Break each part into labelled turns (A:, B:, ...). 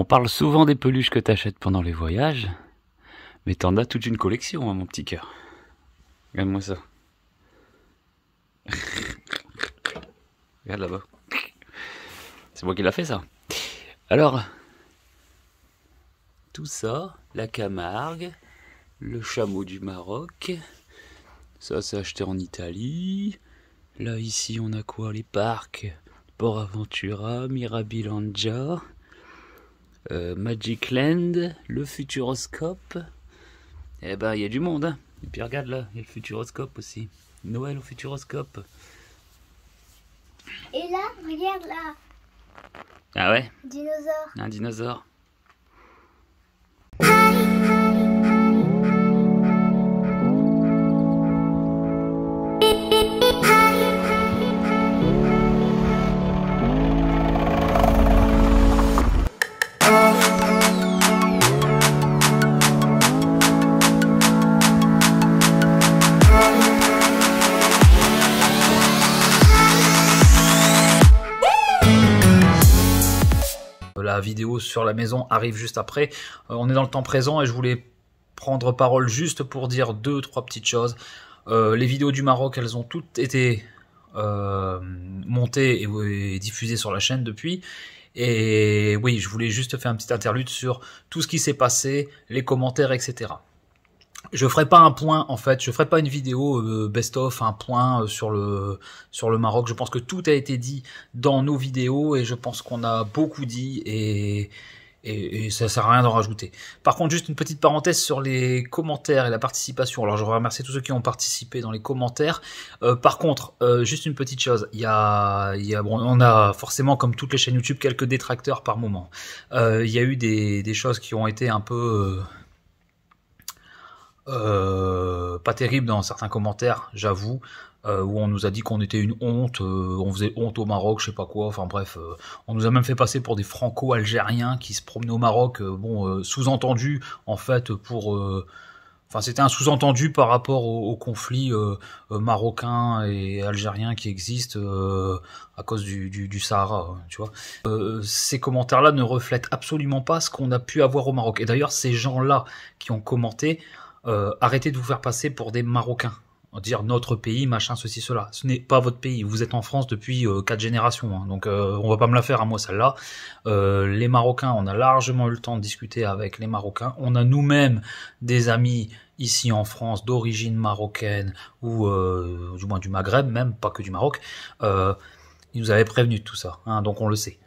A: On parle souvent des peluches que t'achètes pendant les voyages, mais t'en as toute une collection, hein, mon petit cœur. Regarde-moi ça. Regarde là-bas. C'est moi qui l'a fait ça. Alors, tout ça, la Camargue, le chameau du Maroc, ça c'est acheté en Italie. Là ici on a quoi Les parcs Port Aventura, Mirabilandia euh, Magic Land, le Futuroscope. Eh ben, il y a du monde. Hein Et puis regarde là, il y a le Futuroscope aussi. Noël au Futuroscope. Et là, regarde là. Ah ouais Dinosaure. Un dinosaure. la vidéo sur la maison arrive juste après. Euh, on est dans le temps présent et je voulais prendre parole juste pour dire deux trois petites choses. Euh, les vidéos du Maroc, elles ont toutes été euh, montées et, diffusées sur la chaîne depuis. Et oui, je voulais juste faire un petit interlude sur tout ce qui s'est passé, les commentaires, etc je ferai pas un point en fait, je ferai pas une vidéo euh, best of un point euh, sur le sur le Maroc. Je pense que tout a été dit dans nos vidéos et je pense qu'on a beaucoup dit et et, ça sert à rien d'en rajouter. Par contre, juste une petite parenthèse sur les commentaires et la participation. Alors, je voudrais remercier tous ceux qui ont participé dans les commentaires. Euh, par contre, juste une petite chose. Il y a, il y a, on a forcément, comme toutes les chaînes YouTube, quelques détracteurs par moment. il y a eu des choses qui ont été un peu euh, pas terrible dans certains commentaires, j'avoue, euh, où on nous a dit qu'on était une honte, euh, on faisait honte au Maroc, je sais pas quoi, enfin bref, on nous a même fait passer pour des franco-algériens qui se promenaient au Maroc, bon, sous-entendu, en fait, pour... Enfin, c'était un sous-entendu par rapport au, conflit marocain et algérien qui existe à cause du, Sahara, hein, tu vois. ces commentaires-là ne reflètent absolument pas ce qu'on a pu avoir au Maroc. Et d'ailleurs, ces gens-là qui ont commenté, euh, arrêtez de vous faire passer pour des Marocains. Dire notre pays, machin, ceci, cela. Ce n'est pas votre pays. Vous êtes en France depuis 4 euh, quatre générations, hein. donc euh, on va pas me la faire à moi celle-là. les Marocains, on a largement eu le temps de discuter avec les Marocains. On a nous-mêmes des amis ici en France d'origine marocaine ou du moins du Maghreb, même pas que du Maroc. ils nous avaient prévenu de tout ça, hein, donc on le sait.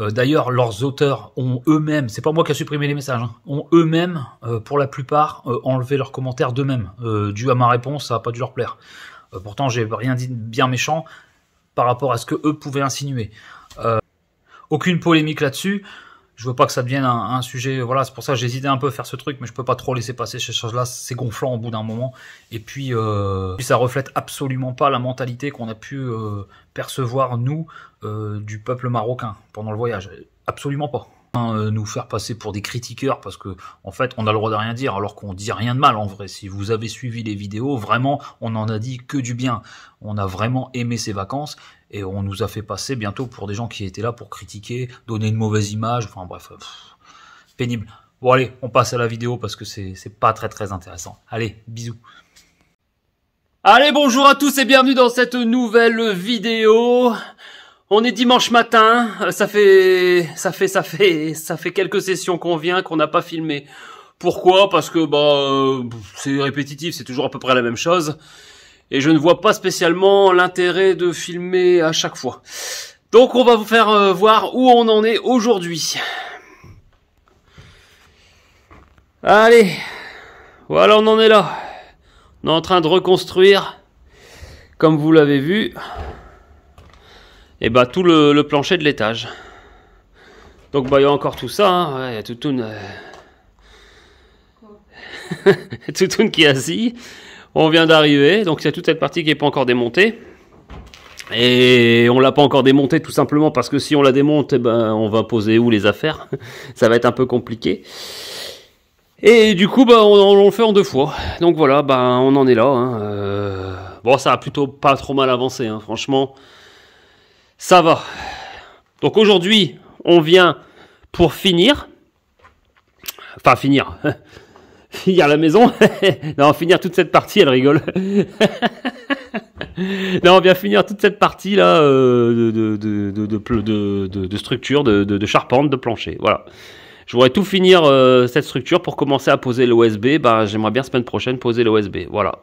A: Euh, d'ailleurs, leurs auteurs ont eux-mêmes, c'est pas moi qui a supprimé les messages, hein, ont eux-mêmes, euh, pour la plupart, euh, enlevé leurs commentaires d'eux-mêmes. dû à ma réponse, ça n'a pas dû leur plaire. pourtant, j'ai rien dit de bien méchant par rapport à ce que eux pouvaient insinuer. aucune polémique là-dessus je veux pas que ça devienne un, sujet. Voilà, c'est pour ça que j'hésitais un peu à faire ce truc, mais je peux pas trop laisser passer ces choses-là. C'est gonflant au bout d'un moment. Et puis, euh, ça reflète absolument pas la mentalité qu'on a pu euh, percevoir nous euh, du peuple marocain pendant le voyage. Absolument pas. Hein, euh, nous faire passer pour des critiqueurs parce que en fait on a le droit de rien dire alors qu'on dit rien de mal en vrai. Si vous avez suivi les vidéos, vraiment on en a dit que du bien. On a vraiment aimé ces vacances et on nous a fait passer bientôt pour des gens qui étaient là pour critiquer, donner une mauvaise image, enfin bref, euh, pénible. Bon allez, on passe à la vidéo parce que c'est pas très très intéressant. Allez, bisous. Allez, bonjour à tous et bienvenue dans cette nouvelle vidéo. On est dimanche matin, euh, ça fait ça fait ça fait ça fait quelques sessions qu'on vient qu'on n'a pas filmé. Pourquoi Parce que bah euh, c'est répétitif, c'est toujours à peu près la même chose et je ne vois pas spécialement l'intérêt de filmer à chaque fois. Donc on va vous faire euh, voir où on en est aujourd'hui. Allez. Voilà, on en est là. On est en train de reconstruire comme vous l'avez vu et eh bah ben, tout le, plancher de l'étage. Donc bah il y a encore tout ça, hein. il y a une euh, tout une qui est assis, on vient d'arriver, donc il y a toute cette partie qui est pas encore démontée. Et on l'a pas encore démontée tout simplement parce que si on la démonte, eh ben, on va poser où les affaires Ça va être un peu compliqué. Et du coup, bah, on, on, le fait en deux fois. Donc voilà, bah, on en est là. Hein, euh, bon, ça a plutôt pas trop mal avancé, hein, franchement. Ça va. Donc aujourd'hui, on vient pour finir. Enfin, finir. finir la maison. non, finir toute cette partie, elle rigole. non, on vient finir toute cette partie là euh, de, de, de, structure, de, charpente, de plancher. Voilà. Je voudrais tout finir euh, cette structure pour commencer à poser l'OSB. Ben, j'aimerais bien semaine prochaine poser l'OSB. Voilà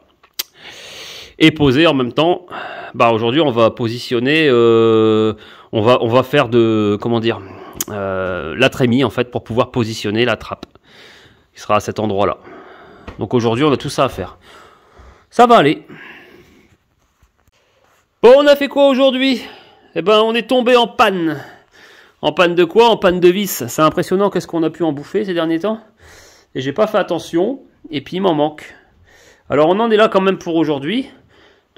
A: et poser en même temps. Bah aujourd'hui, on va positionner, euh, on va on va faire de comment dire euh, la trémie en fait pour pouvoir positionner la trappe qui sera à cet endroit là. Donc aujourd'hui, on a tout ça à faire. Ça va aller. Bon, on a fait quoi aujourd'hui Eh ben, on est tombé en panne. En panne de quoi En panne de vis. C'est impressionnant qu'est-ce qu'on a pu en bouffer ces derniers temps. Et j'ai pas fait attention. Et puis il m'en manque. Alors on en est là quand même pour aujourd'hui.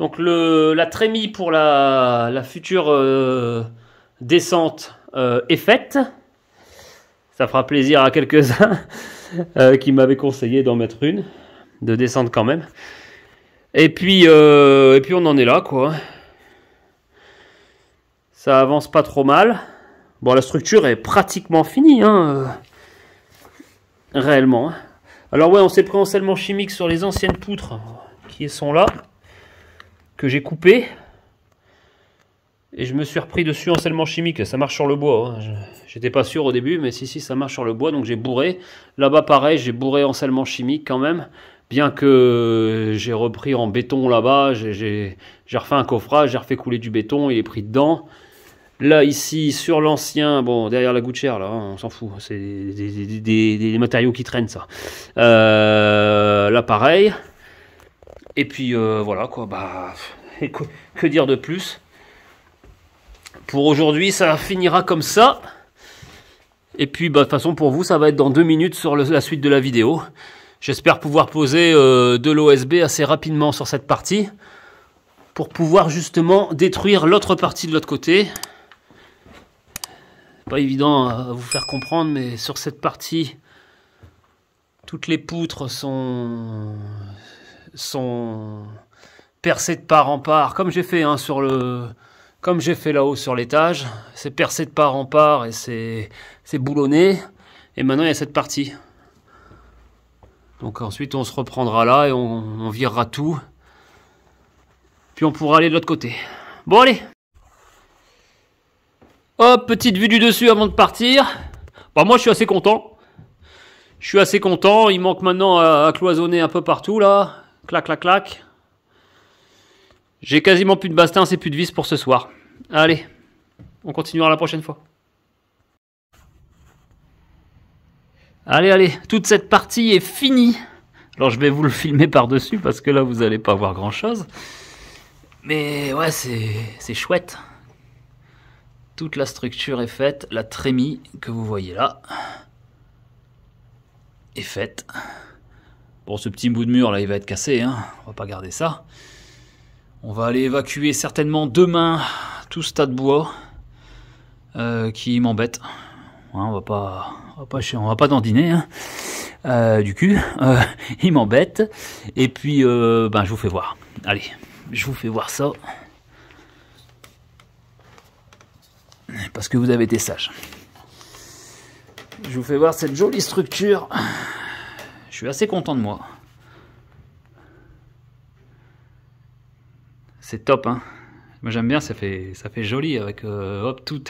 A: Donc le, la trémie pour la, future euh, descente euh, est faite. Ça fera plaisir à quelques-uns euh, qui m'avaient conseillé d'en mettre une, de descendre quand même. Et puis, et puis on en est là, quoi. Ça avance pas trop mal. Bon, la structure est pratiquement finie, hein, réellement. Hein. Alors ouais, on s'est pris en scellement chimique sur les anciennes poutres qui sont là que j'ai coupé. Et je me suis repris dessus en scellement chimique. Ça marche sur le bois. Hein. J'étais pas sûr au début, mais si, si, ça marche sur le bois. Donc j'ai bourré. Là-bas, pareil, j'ai bourré en scellement chimique quand même. Bien que euh, j'ai repris en béton là-bas. J'ai refait un coffrage, j'ai refait couler du béton. Il est pris dedans. Là, ici, sur l'ancien, bon, derrière la gouttière, là, hein, on s'en fout. C'est des, des, matériaux qui traînent, ça. Euh, là, pareil. Et puis euh, voilà quoi, bah que dire de plus Pour aujourd'hui, ça finira comme ça. Et puis bah, de toute façon pour vous, ça va être dans deux minutes sur la suite de la vidéo. J'espère pouvoir poser euh, de l'OSB assez rapidement sur cette partie pour pouvoir justement détruire l'autre partie de l'autre côté. Pas évident à vous faire comprendre, mais sur cette partie, toutes les poutres sont sont percés de part en part, comme j'ai fait un hein, sur le, comme j'ai fait là-haut sur l'étage. C'est percé de part en part et c'est boulonné. Et maintenant il y a cette partie. Donc ensuite on se reprendra là et on, on virera tout. Puis on pourra aller de l'autre côté. Bon allez Hop, petite vue du dessus avant de partir. Bah moi je suis assez content. Je suis assez content. Il manque maintenant à cloisonner un peu partout là. Clac, clac, clac. J'ai quasiment plus de bastin, c'est plus de vis pour ce soir. Allez, on continuera la prochaine fois. Allez, allez, toute cette partie est finie. Alors je vais vous le filmer par-dessus parce que là vous n'allez pas voir grand-chose. Mais ouais, c'est chouette. Toute la structure est faite, la trémie que vous voyez là est faite. Bon, ce petit bout de mur là, il va être cassé, hein. on va pas garder ça. On va aller évacuer certainement demain tout ce tas de bois euh, qui m'embête. Hein, on va pas, on va pas, on va pas dans hein. Euh, du cul. Euh, il m'embête. Et puis, ben, je vous fais voir. Allez, je vous fais voir ça. Parce que vous avez été sage. Je vous fais voir cette jolie structure je suis assez content de moi. C'est top, hein moi j'aime bien, ça fait, ça fait joli avec euh, hop, tout,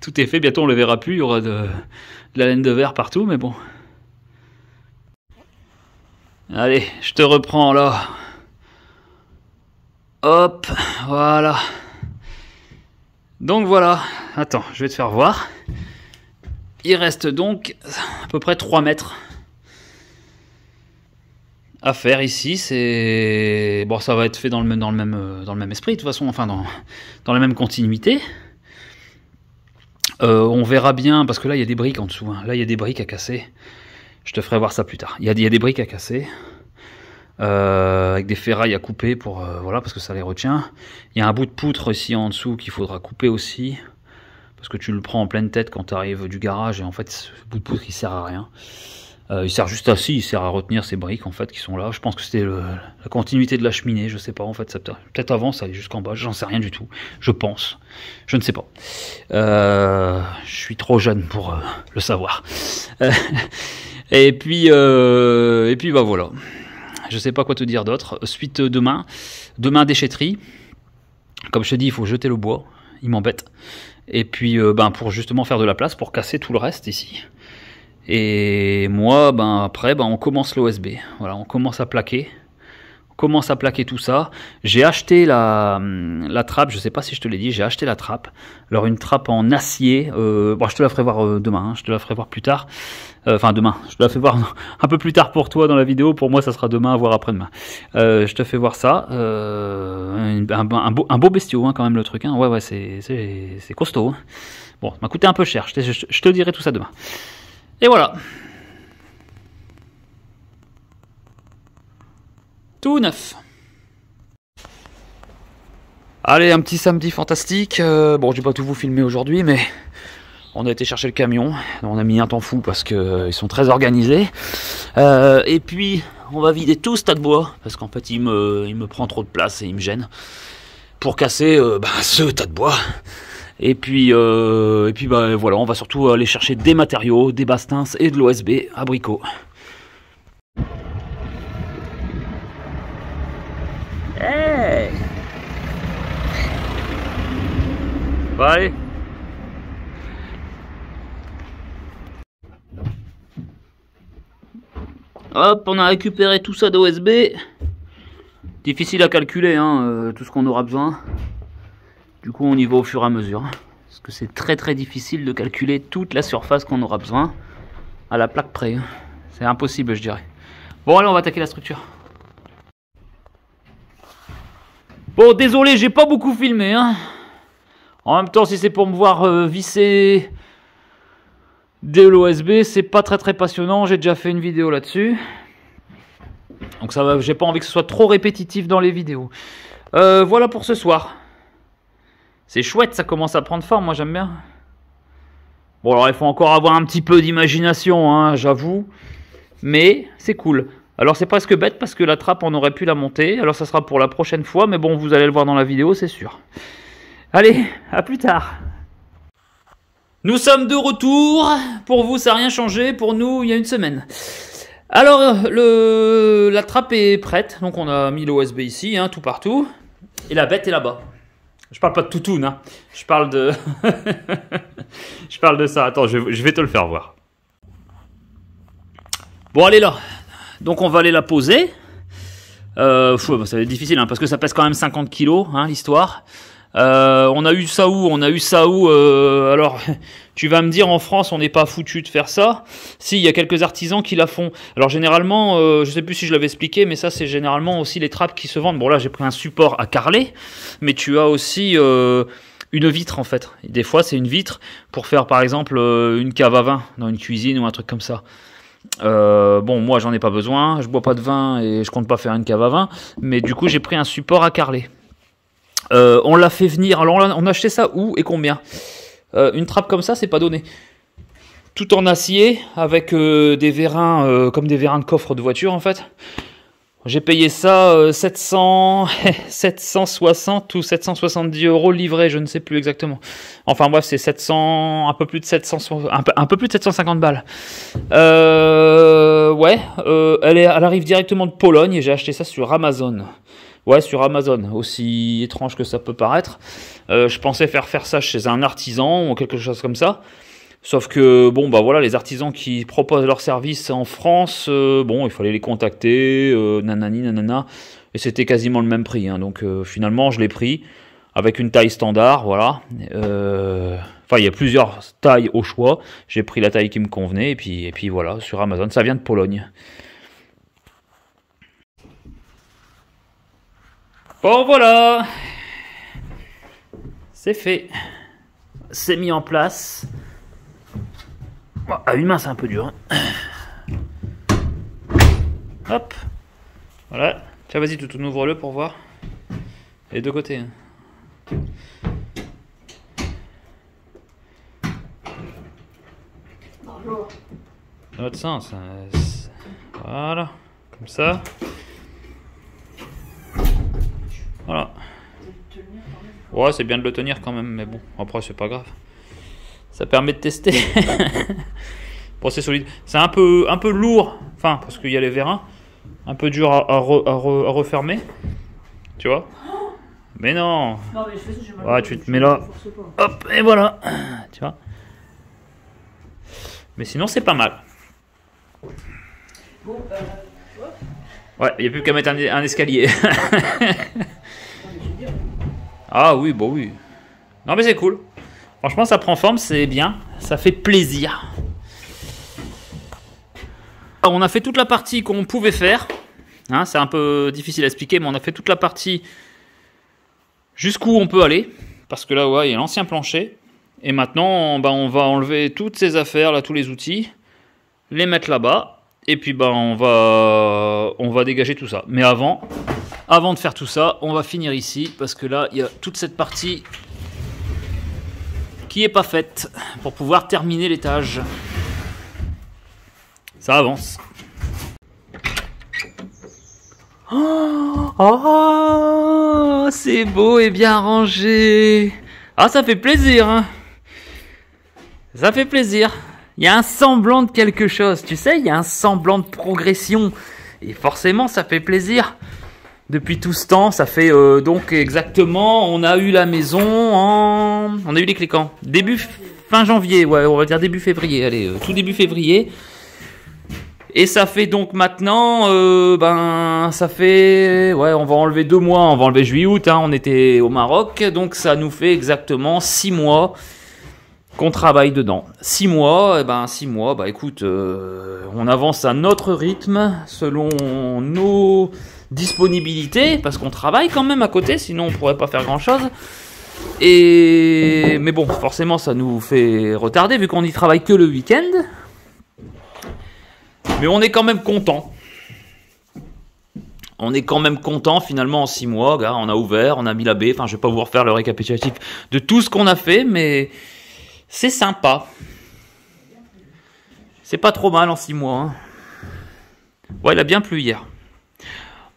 A: tout est fait. Bientôt on le verra plus, il y aura de, de, la laine de verre partout, mais bon. Allez, je te reprends là. Hop, voilà. Donc voilà, attends, je vais te faire voir. Il reste donc à peu près 3 mètres à faire ici. C'est bon, ça va être fait dans le même, dans le même, euh, dans le même esprit de toute façon, enfin dans, dans la même continuité. Euh, on verra bien parce que là il y a des briques en dessous. Hein. Là il y a des briques à casser. Je te ferai voir ça plus tard. Il y a, des briques à casser. Euh, avec des ferrailles à couper pour voilà parce que ça les retient. Il y a un bout de poutre ici en dessous qu'il faudra couper aussi parce que tu le prends en pleine tête quand tu arrives du garage et en fait ce bout de poutre il sert à rien. Euh, il sert juste à il sert à retenir ces briques en fait qui sont là. Je pense que c'était la continuité de la cheminée, je sais pas en fait. Peut-être avant, ça allait jusqu'en bas, j'en sais rien du tout. Je pense, je ne sais pas. Euh, je suis trop jeune pour euh, le savoir. et puis, et puis bah voilà. Je sais pas quoi te dire d'autre. Suite demain, demain déchetterie. Comme je te dis, il faut jeter le bois. Il m'embête. Et puis, ben pour justement faire de la place pour casser tout le reste ici. Et moi, ben après, ben on commence l'OSB. Voilà, on commence à plaquer. On commence à plaquer tout ça. J'ai acheté la, hum, la trappe, je sais pas si je te l'ai dit, j'ai acheté la trappe. Alors une trappe en acier, euh, bon, je te la ferai voir euh, demain, hein. je te la ferai voir plus tard. Euh, enfin demain, je te la fais voir un peu plus tard pour toi dans la vidéo, pour moi ça sera demain, voire après-demain. je te fais voir ça. Un, beau, un beau bestiau hein, quand même le truc, hein. ouais ouais c'est costaud. Bon, ça m'a coûté un peu cher, je te, je te dirai tout ça demain. Et voilà. Tout neuf. Allez, un petit samedi fantastique. Euh, bon, bon, vais pas tout vous filmer aujourd'hui, mais on a été chercher le camion. On a mis un temps fou parce qu'ils euh, sont très organisés. Euh, et puis, on va vider tout ce tas de bois parce qu'en fait, il me, il me prend trop de place et il me gêne pour casser bah, ce tas de bois. Et puis, euh, puis bah, voilà, on va surtout aller chercher des matériaux, des bastins et de l'OSB à Bricot. Hey Bye Hop, on a récupéré tout ça d'OSB. Difficile à calculer, hein, euh, tout ce qu'on aura besoin. Du coup, on y va au fur et à mesure. Hein. parce que c'est très très difficile de calculer toute la surface qu'on aura besoin à la plaque près. Hein. C'est impossible, je dirais. Bon, allez, on va attaquer la structure. Bon, désolé, j'ai pas beaucoup filmé. Hein. En même temps, si c'est pour me voir euh, visser dès l'OSB, c'est pas très très passionnant. J'ai déjà fait une vidéo là-dessus. Donc ça va, j'ai pas envie que ce soit trop répétitif dans les vidéos. Euh, voilà pour ce soir. C'est chouette, ça commence à prendre forme, moi j'aime bien. Bon alors il faut encore avoir un petit peu d'imagination, hein, j'avoue. Mais c'est cool. Alors c'est presque bête parce que la trappe on aurait pu la monter. Alors ça sera pour la prochaine fois, mais bon vous allez le voir dans la vidéo, c'est sûr. Allez, à plus tard. Nous sommes de retour. Pour vous, ça n'a rien changé. Pour nous, il y a une semaine. Alors, le, la trappe est prête. Donc, on a mis l'OSB ici, hein, tout partout. Et la bête est là-bas. Je parle pas de toutou, non. Hein. Je parle de. je parle de ça. Attends, je, vais te le faire voir. Bon, allez là. Donc, on va aller la poser. Euh, bah, ça va être difficile, hein, parce que ça pèse quand même 50 kilos, hein, l'histoire. Euh, on a eu ça où On a eu ça où euh, Alors, tu vas me dire en France, on n'est pas foutu de faire ça. Si, il y a quelques artisans qui la font. Alors généralement, euh, je sais plus si je l'avais expliqué, mais ça c'est généralement aussi les trappes qui se vendent. Bon là, j'ai pris un support à carreler, mais tu as aussi euh, une vitre en fait. des fois, c'est une vitre pour faire par exemple une cave à vin dans une cuisine ou un truc comme ça. bon, moi j'en ai pas besoin, je bois pas de vin et je compte pas faire une cave à vin, mais du coup j'ai pris un support à carreler. Euh, on l'a fait venir. Alors, on a, acheté ça où et combien euh, Une trappe comme ça, c'est pas donné. Tout en acier, avec euh, des vérins, comme des vérins de coffre de voiture en fait. J'ai payé ça 700, 760 ou 770 euros livrés, je ne sais plus exactement. Enfin bref, c'est 700, un peu plus de 700, plus de 750 balles. ouais, elle, est, elle arrive directement de Pologne et j'ai acheté ça sur Amazon. Ouais, sur Amazon, aussi étrange que ça peut paraître. Euh, je pensais faire faire ça chez un artisan ou quelque chose comme ça. Sauf que, bon, bah voilà, les artisans qui proposent leurs services en France, euh, bon, il fallait les contacter, euh, nanani, nanana, et c'était quasiment le même prix. Hein. donc finalement, je l'ai pris avec une taille standard, voilà. Enfin, il y a plusieurs tailles au choix. J'ai pris la taille qui me convenait, et puis, et puis voilà, sur Amazon, ça vient de Pologne. Bon voilà, c'est fait, c'est mis en place. à ah, ah, une main c'est un peu dur. Hein. Hop, voilà. Tiens vas-y, tout, ouvre-le pour voir. Les deux côtés. Hein. Bonjour. Dans l'autre sens. Hein. Voilà, comme ça. Ouais, c'est bien de le tenir quand même, mais bon, après, c'est pas grave. Ça permet de tester. bon, c'est solide. C'est un peu, un peu lourd, enfin, parce qu'il y a les vérins. Un peu dur à, refermer. Tu vois Mais non tu te mets là. Hop, et voilà Tu vois Mais sinon, c'est pas mal. Euh, ouais, il n'y a plus qu'à mettre un escalier. Ah oui, bon bah oui. Non mais c'est cool. Franchement, ça prend forme, c'est bien. Ça fait plaisir. on a fait toute la partie qu'on pouvait faire. Hein, c'est un peu difficile à expliquer, mais on a fait toute la partie jusqu'où on peut aller. Parce que là, ouais, il y a l'ancien plancher. Et maintenant, bah, on va enlever toutes ces affaires, là, tous les outils, les mettre là-bas. Et puis, bah, on, va, on va dégager tout ça. Mais avant, avant de faire tout ça, on va finir ici parce que là, il y a toute cette partie qui est pas faite pour pouvoir terminer l'étage. Ça avance. Oh, oh c'est beau et bien rangé. Ah, ça fait plaisir. Hein. ça fait plaisir. Il y a un semblant de quelque chose, tu sais, il y a un semblant de progression. Et forcément, ça fait plaisir depuis tout ce temps. Ça fait euh, donc exactement, on a eu la maison en... On a eu les cliquants. Début, fin janvier, ouais, on va dire début février, allez, euh, tout début février. Et ça fait donc maintenant, euh, ben, ça fait, ouais, on va enlever deux mois, on va enlever juillet-août, hein, on était au Maroc, donc ça nous fait exactement six mois qu'on travaille dedans. Six mois, et eh ben six mois, bah écoute, on avance à notre rythme, selon nos disponibilité, parce qu'on travaille quand même à côté, sinon on pourrait pas faire grand-chose. Et mais bon, forcément, ça nous fait retarder vu qu'on y travaille que le week-end. Mais on est quand même content. On est quand même content finalement en six mois, On a ouvert, on a mis la baie. Enfin, je vais pas vous refaire le récapitulatif de tout ce qu'on a fait, mais c'est sympa. C'est pas trop mal en six mois. Hein. Ouais, il a bien plu hier.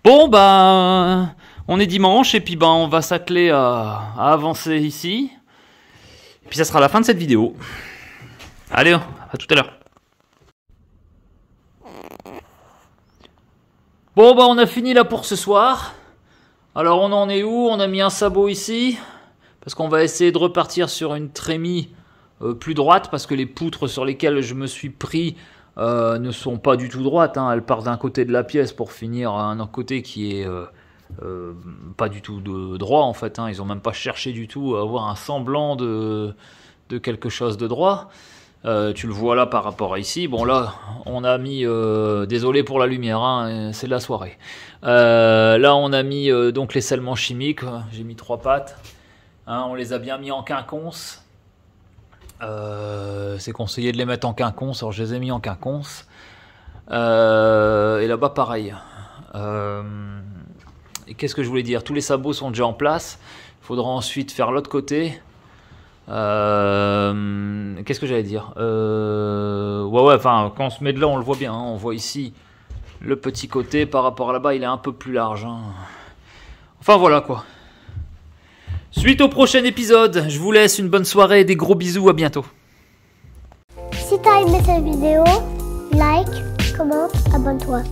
A: Bon ben, on est dimanche et puis ben on va s'atteler à, avancer ici. Et puis ça sera la fin de cette vidéo. Allez, à tout à l'heure. Bon ben on a fini là pour ce soir. Alors on en est où On a mis un sabot ici. Parce qu'on va essayer de repartir sur une trémie euh, plus droite. Parce que les poutres sur lesquelles je me suis pris euh, ne sont pas du tout droites. Hein. Elles partent d'un côté de la pièce pour finir à un autre côté qui est euh, euh, pas du tout de droit en fait. Hein. Ils n'ont même pas cherché du tout à avoir un semblant de, quelque chose de droit. tu le vois là par rapport à ici. Bon là, on a mis, désolé pour la lumière, hein, c'est de la soirée. là, on a mis donc les scellements chimiques. J'ai mis trois pattes. on les a bien mis en quinconce. Euh, c'est conseillé de les mettre en quinconce. Alors je les ai mis en quinconce. Euh, et là-bas, pareil. Euh, et qu'est-ce que je voulais dire Tous les sabots sont déjà en place. Il faudra ensuite faire l'autre côté. Qu'est-ce que j'allais dire Ouais, ouais, enfin, quand on se met de là, on le voit bien. Hein. on voit ici le petit côté par rapport à là-bas, il est un peu plus large. Hein. Enfin, voilà quoi. Suite au prochain épisode, je vous laisse une bonne soirée et des gros bisous, à bientôt. Si t'as aimé cette vidéo, like, commente, abonne-toi.